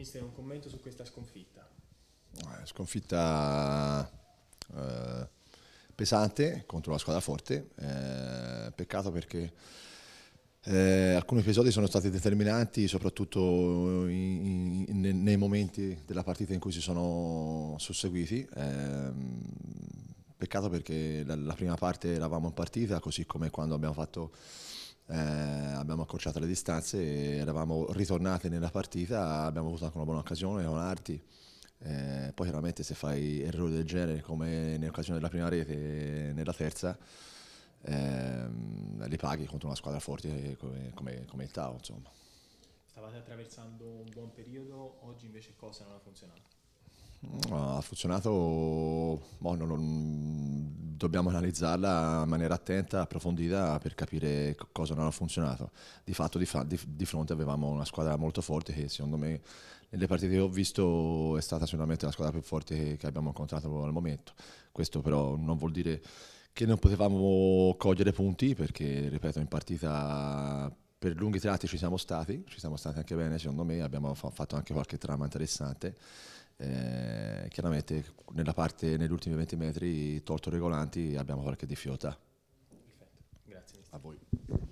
Mister, un commento su questa sconfitta? Eh, sconfitta eh, pesante contro una squadra forte, eh, peccato perché eh, alcuni episodi sono stati determinanti, soprattutto in, in, nei momenti della partita in cui si sono susseguiti. Ehm, peccato perché la, la prima parte eravamo in partita, così come quando abbiamo fatto... Eh, abbiamo accorciato le distanze, eravamo ritornati nella partita, abbiamo avuto anche una buona occasione con Arti. Eh, poi chiaramente se fai errori del genere come in occasione della prima rete e nella terza, ehm, li paghi contro una squadra forte come, come, come il Tao. Insomma. Stavate attraversando un buon periodo, oggi invece cosa non ha funzionato? No, mm, ha funzionato, boh, non, non dobbiamo analizzarla in maniera attenta, approfondita per capire cosa non ha funzionato. Di fatto di, fa- di-, di fronte avevamo una squadra molto forte che secondo me nelle partite che ho visto è stata sicuramente la squadra più forte che, che abbiamo incontrato al momento. Questo però non vuol dire che non potevamo cogliere punti perché, ripeto, in partita per lunghi tratti ci siamo stati, ci siamo stati anche bene secondo me, abbiamo fa- fatto anche qualche trama interessante. Eh, chiaramente nella parte, negli ultimi 20 metri, tolto Regolanti, abbiamo qualche difficoltà. Perfetto, grazie. A voi.